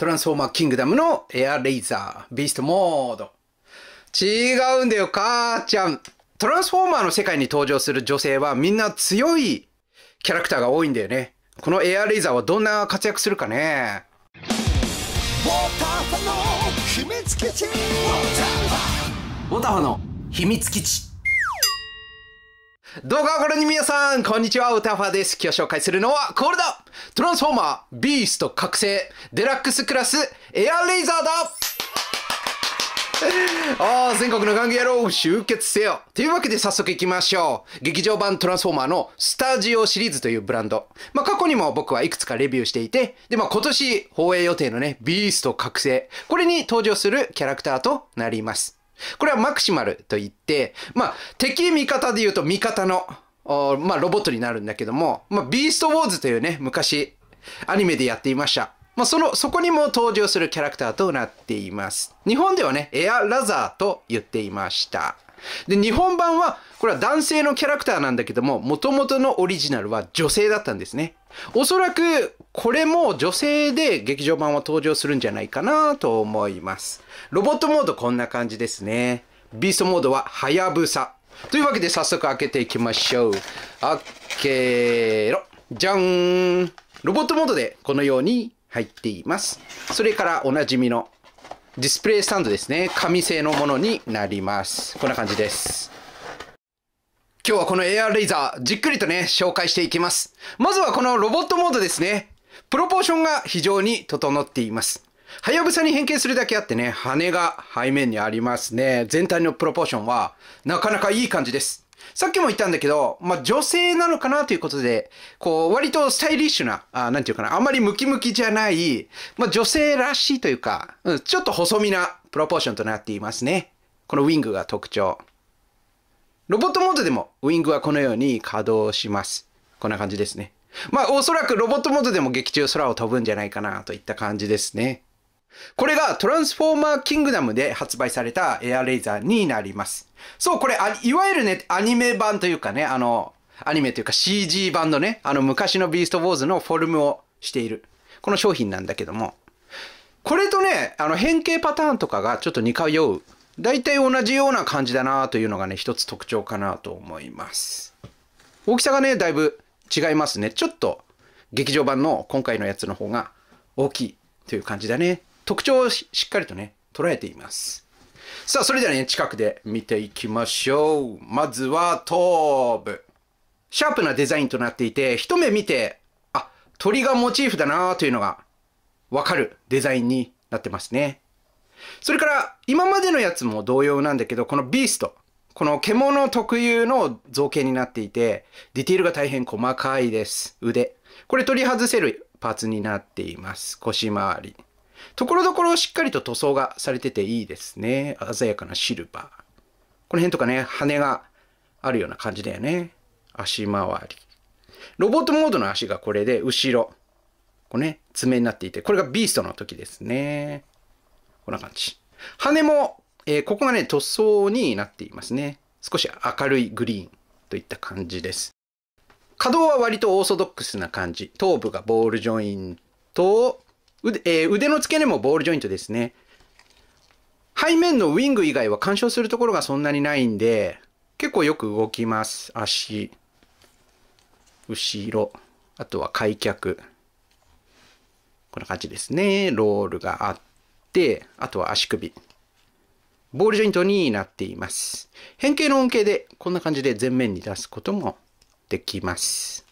トランスフォーマーキングダムのエアレイザー、ビーストモード。違うんだよ、母ちゃん。トランスフォーマーの世界に登場する女性はみんな強いキャラクターが多いんだよね。このエアレイザーはどんな活躍するかね。ウォーターファの秘密基地ウォーターファの秘密基地動画をご覧の皆さん、こんにちは、歌ファです。今日紹介するのは、これだトランスフォーマー、ビースト覚醒、デラックスクラス、エアレイザーだ ああ、全国の玩具野郎、集結せよというわけで早速行きましょう。劇場版トランスフォーマーのスタジオシリーズというブランド。まあ、過去にも僕はいくつかレビューしていて、で、まあ、今年放映予定のね、ビースト覚醒。これに登場するキャラクターとなります。これはマクシマルと言って、まあ、敵味方で言うと味方の、まあ、ロボットになるんだけども、まあ、ビーストウォーズというね、昔、アニメでやっていました。まあ、その、そこにも登場するキャラクターとなっています。日本ではね、エアラザーと言っていました。で、日本版は、これは男性のキャラクターなんだけども、元々のオリジナルは女性だったんですね。おそらく、これも女性で劇場版は登場するんじゃないかなと思います。ロボットモードこんな感じですね。ビーストモードははやぶさ。というわけで早速開けていきましょう。開けろ。じゃーん。ロボットモードでこのように入っています。それからおなじみのディスプレイスタンドですね。紙製のものになります。こんな感じです。今日はこの AR レイザー、じっくりとね、紹介していきます。まずはこのロボットモードですね。プロポーションが非常に整っています。はやぶさに変形するだけあってね、羽が背面にありますね。全体のプロポーションはなかなかいい感じです。さっきも言ったんだけど、まあ、女性なのかなということで、こう、割とスタイリッシュな、あなんていうかな、あんまりムキムキじゃない、まあ、女性らしいというか、うん、ちょっと細身なプロポーションとなっていますね。このウィングが特徴。ロボットモードでもウィングはこのように稼働します。こんな感じですね。まあおそらくロボットモードでも劇中空を飛ぶんじゃないかなといった感じですね。これがトランスフォーマーキングダムで発売されたエアレイザーになります。そう、これ、いわゆるね、アニメ版というかね、あの、アニメというか CG 版のね、あの昔のビーストウォーズのフォルムをしている。この商品なんだけども。これとね、あの変形パターンとかがちょっと似通う。大体同じような感じだなというのがね、一つ特徴かなと思います。大きさがね、だいぶ違いますね。ちょっと劇場版の今回のやつの方が大きいという感じだね。特徴をしっかりとね、捉えています。さあ、それではね、近くで見ていきましょう。まずは頭部。シャープなデザインとなっていて、一目見て、あ、鳥がモチーフだなというのがわかるデザインになってますね。それから、今までのやつも同様なんだけど、このビースト。この獣特有の造形になっていて、ディティールが大変細かいです。腕。これ取り外せるパーツになっています。腰回り。ところどころしっかりと塗装がされてていいですね。鮮やかなシルバー。この辺とかね、羽があるような感じだよね。足回り。ロボットモードの足がこれで、後ろ。こうね、爪になっていて、これがビーストの時ですね。こんな感じ。羽もえー、ここがね、塗装になっていますね。少し明るいグリーンといった感じです。可動は割とオーソドックスな感じ。頭部がボールジョイント、腕,、えー、腕の付け根もボールジョイントですね。背面のウィング以外は干渉するところがそんなにないんで、結構よく動きます。足、後ろ、あとは開脚。こんな感じですね。ロールがあって、あとは足首。ボールジョイントになっています。変形の恩恵でこんな感じで前面に出すこともできます。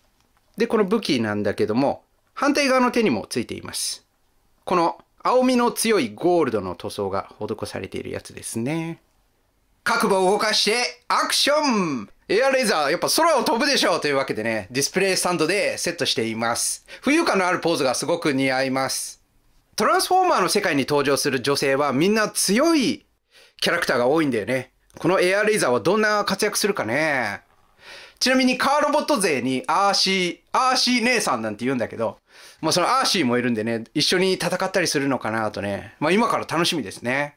で、この武器なんだけども、反対側の手にもついています。この青みの強いゴールドの塗装が施されているやつですね。各部を動かしてアクションエアレーザー、やっぱ空を飛ぶでしょうというわけでね、ディスプレイスタンドでセットしています。浮遊感のあるポーズがすごく似合います。トランスフォーマーの世界に登場する女性はみんな強いキャラクターが多いんだよね。このエアレイザーはどんな活躍するかね。ちなみにカーロボット勢にアーシー、アーシー姉さんなんて言うんだけど、まあそのアーシーもいるんでね、一緒に戦ったりするのかなとね。まあ今から楽しみですね。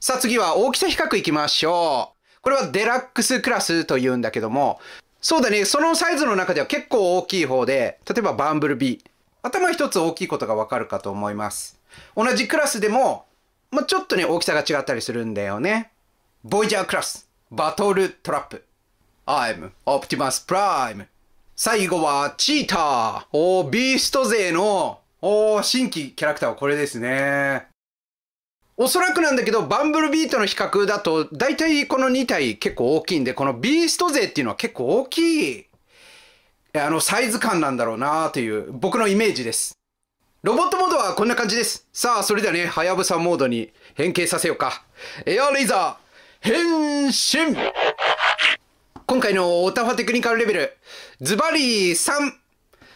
さあ次は大きさ比較いきましょう。これはデラックスクラスと言うんだけども、そうだね、そのサイズの中では結構大きい方で、例えばバンブルビー。頭一つ大きいことがわかるかと思います。同じクラスでもまあ、ちょっとね、大きさが違ったりするんだよね。ボイジャークラス、バトルトラップ。I'm Optimus Prime。最後はチーター。おー、ビースト勢の、おー、新規キャラクターはこれですね。おそらくなんだけど、バンブルビートの比較だと、大体この2体結構大きいんで、このビースト勢っていうのは結構大きい、あの、サイズ感なんだろうなという、僕のイメージです。ロボットモードはこんな感じです。さあ、それではね、はやぶさモードに変形させようか。エアレイザー、変身今回のオタファテクニカルレベル、ズバリ3。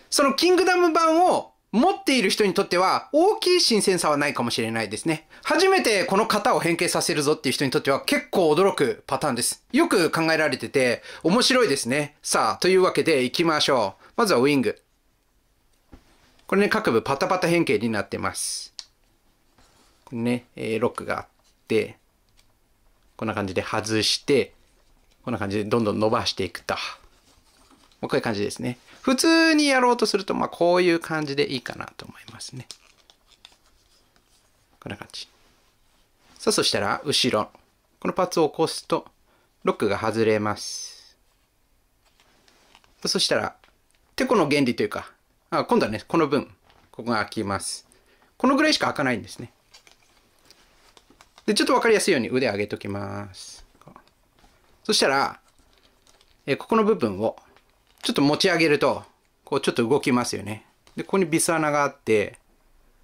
そのキングダム版を持っている人にとっては大きい新鮮さはないかもしれないですね。初めてこの型を変形させるぞっていう人にとっては結構驚くパターンです。よく考えられてて面白いですね。さあ、というわけで行きましょう。まずはウィング。これね、各部パタパタ変形になってます。これね、えー、ロックがあって、こんな感じで外して、こんな感じでどんどん伸ばしていくと。こういう感じですね。普通にやろうとすると、まあ、こういう感じでいいかなと思いますね。こんな感じ。さあ、そしたら、後ろ。このパーツを起こすと、ロックが外れます。そしたら、てこの原理というか、あ今度はね、この分、ここが開きます。このぐらいしか開かないんですね。で、ちょっと分かりやすいように腕上げときます。そしたら、えここの部分をちょっと持ち上げると、こうちょっと動きますよね。で、ここにビス穴があって、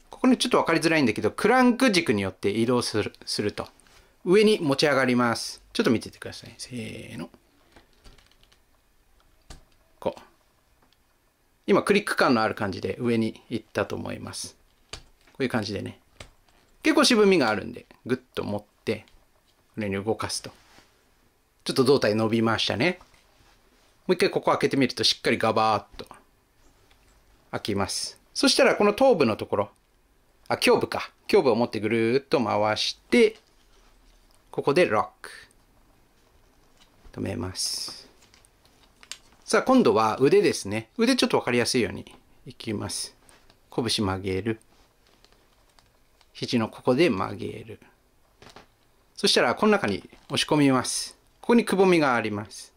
ここにちょっと分かりづらいんだけど、クランク軸によって移動するすると、上に持ち上がります。ちょっと見ててください。せーの。今クリック感のある感じで上に行ったと思います。こういう感じでね。結構渋みがあるんで、ぐっと持って、これに動かすと。ちょっと胴体伸びましたね。もう一回ここ開けてみるとしっかりガバーっと開きます。そしたらこの頭部のところ、あ、胸部か。胸部を持ってぐるーっと回して、ここでロック。止めます。さあ、今度は腕ですね。腕ちょっとわかりやすいようにいきます。拳曲げる。肘のここで曲げる。そしたら、この中に押し込みます。ここにくぼみがあります。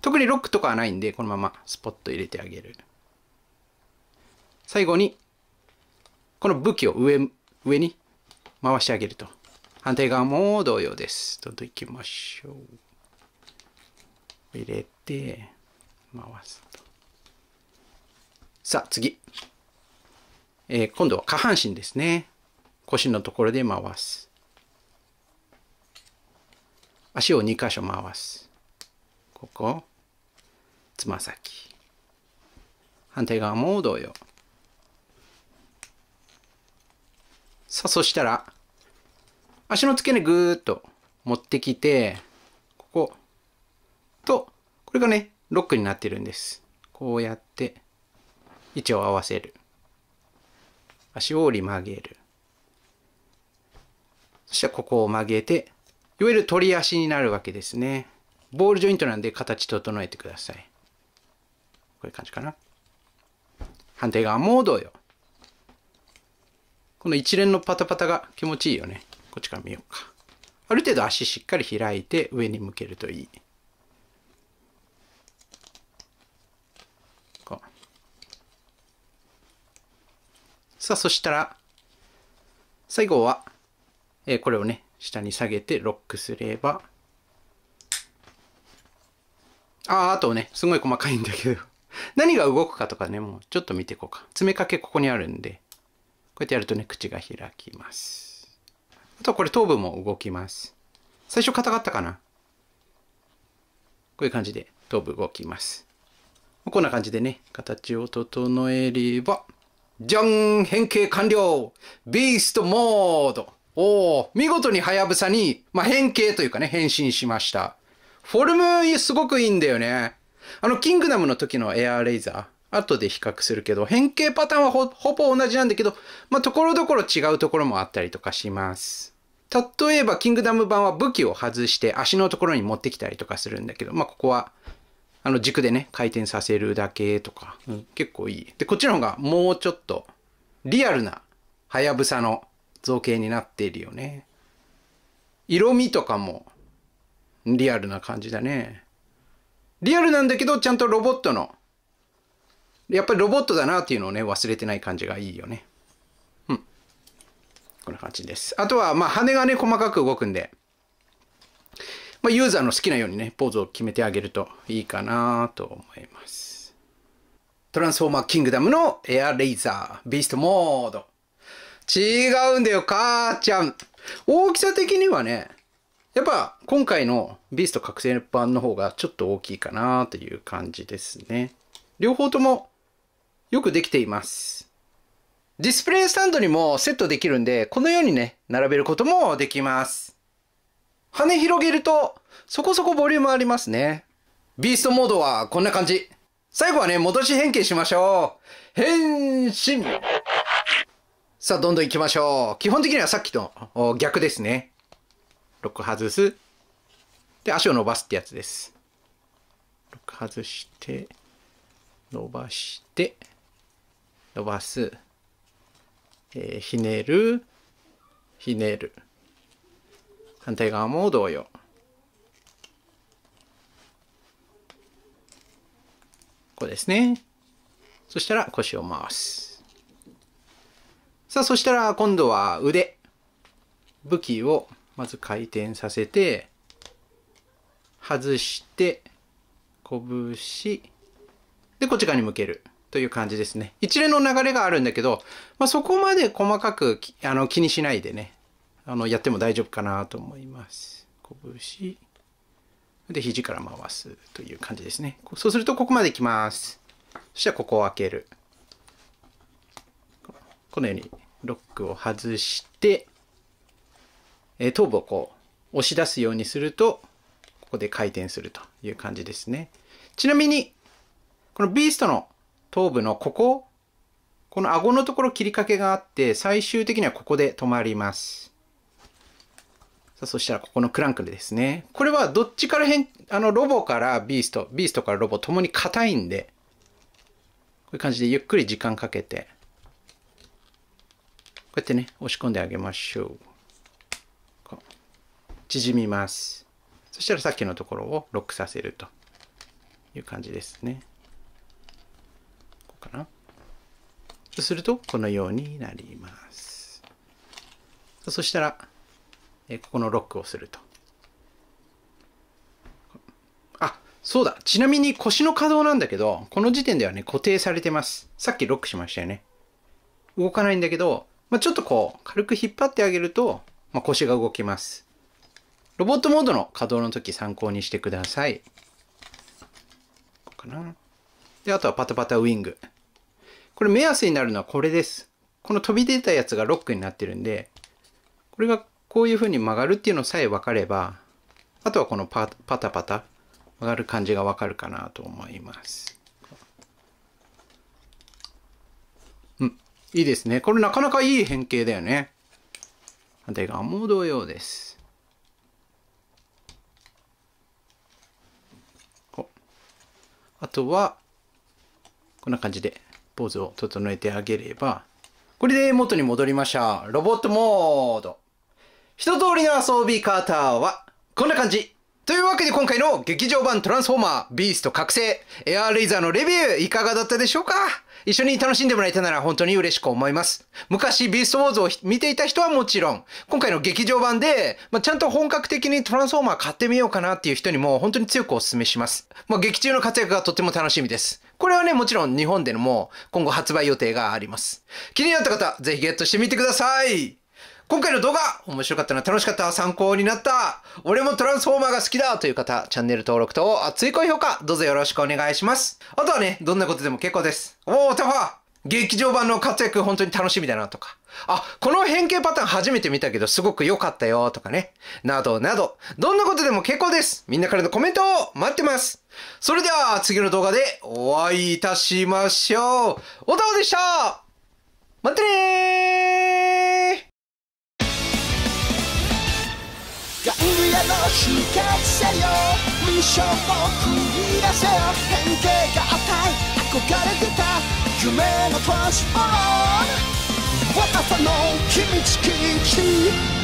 特にロックとかはないんで、このままスポッと入れてあげる。最後に、この武器を上、上に回してあげると。反対側も同様です。どんどん行きましょう。入れて、回すと。さあ、次。えー、今度は下半身ですね。腰のところで回す。足を2箇所回す。ここ、つま先。反対側も同様。さあ、そしたら、足の付け根ぐーっと持ってきて、ここ、と、これがね、ロックになってるんです。こうやって位置を合わせる。足を折り曲げる。そしたらここを曲げて、いわゆる取り足になるわけですね。ボールジョイントなんで形整えてください。こういう感じかな。反対側も同様。この一連のパタパタが気持ちいいよね。こっちから見ようか。ある程度足しっかり開いて上に向けるといい。さあ、そしたら、最後は、えー、これをね、下に下げてロックすれば、ああとね、すごい細かいんだけど、何が動くかとかね、もうちょっと見ていこうか。詰めかけここにあるんで、こうやってやるとね、口が開きます。あとはこれ頭部も動きます。最初硬かったかなこういう感じで頭部動きます。こんな感じでね、形を整えれば、じゃん変形完了ビーストモードおお見事にハヤブサに、まあ、変形というかね、変身しました。フォルムすごくいいんだよね。あの、キングダムの時のエアーレイザー。後で比較するけど、変形パターンはほぼ同じなんだけど、まあ、ところどころ違うところもあったりとかします。例えば、キングダム版は武器を外して足のところに持ってきたりとかするんだけど、まあ、ここはあの軸でね、回転させるだけとか、うん、結構いい。で、こっちの方がもうちょっとリアルなはやぶさの造形になっているよね。色味とかもリアルな感じだね。リアルなんだけど、ちゃんとロボットの、やっぱりロボットだなっていうのをね、忘れてない感じがいいよね。うん。こんな感じです。あとは、まあ、羽がね、細かく動くんで、まあ、ユーザーの好きなようにね、ポーズを決めてあげるといいかなと思います。トランスフォーマーキングダムのエアレイザー、ビーストモード。違うんだよ、母ちゃん。大きさ的にはね、やっぱ今回のビースト覚醒版の方がちょっと大きいかなという感じですね。両方ともよくできています。ディスプレイスタンドにもセットできるんで、このようにね、並べることもできます。羽広げると、そこそこボリュームありますね。ビーストモードはこんな感じ。最後はね、戻し変形しましょう。変身さあ、どんどん行きましょう。基本的にはさっきと逆ですね。ロック外す。で、足を伸ばすってやつです。ロック外して、伸ばして、伸ばす。えー、ひねる、ひねる。反対側も同様こうですねそしたら腰を回すさあそしたら今度は腕武器をまず回転させて外して拳でこっち側に向けるという感じですね一連の流れがあるんだけど、まあ、そこまで細かくあの気にしないでねあのやっても大丈夫かなと思います。拳で肘から回すという感じですね。そうするとここまで来ます。そしたらここを開ける。このようにロックを外して、え頭部をこう押し出すようにすると、ここで回転するという感じですね。ちなみに、このビーストの頭部のここ、この顎のところ切りかけがあって、最終的にはここで止まります。さあ、そしたらここのクランクですね。これはどっちから変、あの、ロボからビースト、ビーストからロボともに硬いんで、こういう感じでゆっくり時間かけて、こうやってね、押し込んであげましょう。こう縮みます。そしたらさっきのところをロックさせるという感じですね。こうかな。そうすると、このようになります。そしたら、えここのロックをすると。あ、そうだ。ちなみに腰の可動なんだけど、この時点ではね、固定されてます。さっきロックしましたよね。動かないんだけど、まあ、ちょっとこう、軽く引っ張ってあげると、まあ、腰が動きます。ロボットモードの稼働の時参考にしてください。こかな。で、あとはパタパタウィング。これ目安になるのはこれです。この飛び出たやつがロックになってるんで、これがこういう風に曲がるっていうのさえ分かれば、あとはこのパパタパタ曲がる感じが分かるかなと思います。うん、いいですね。これなかなかいい変形だよね。反対側も同様です。あとは、こんな感じでポーズを整えてあげれば、これで元に戻りました。ロボットモード。一通りの遊び方は、こんな感じ。というわけで今回の劇場版トランスフォーマービースト覚醒エアーレイザーのレビューいかがだったでしょうか一緒に楽しんでもらえたなら本当に嬉しく思います。昔ビーストウォーズを見ていた人はもちろん、今回の劇場版で、まあ、ちゃんと本格的にトランスフォーマー買ってみようかなっていう人にも本当に強くお勧めします。まあ、劇中の活躍がとっても楽しみです。これはね、もちろん日本でのも今後発売予定があります。気になった方、ぜひゲットしてみてください今回の動画、面白かったな、楽しかった、参考になった、俺もトランスフォーマーが好きだという方、チャンネル登録と熱い高評価、どうぞよろしくお願いします。あとはね、どんなことでも結構です。おー、タファー劇場版の活躍本当に楽しみだなとか、あ、この変形パターン初めて見たけどすごく良かったよとかね、などなど、どんなことでも結構です。みんなからのコメントを待ってます。それでは次の動画でお会いいたしましょう。おたおでした待ってねー外野の出血せよミッションを繰り出せよ変形があい憧れてた夢のトランスフォーム若さの秘密基地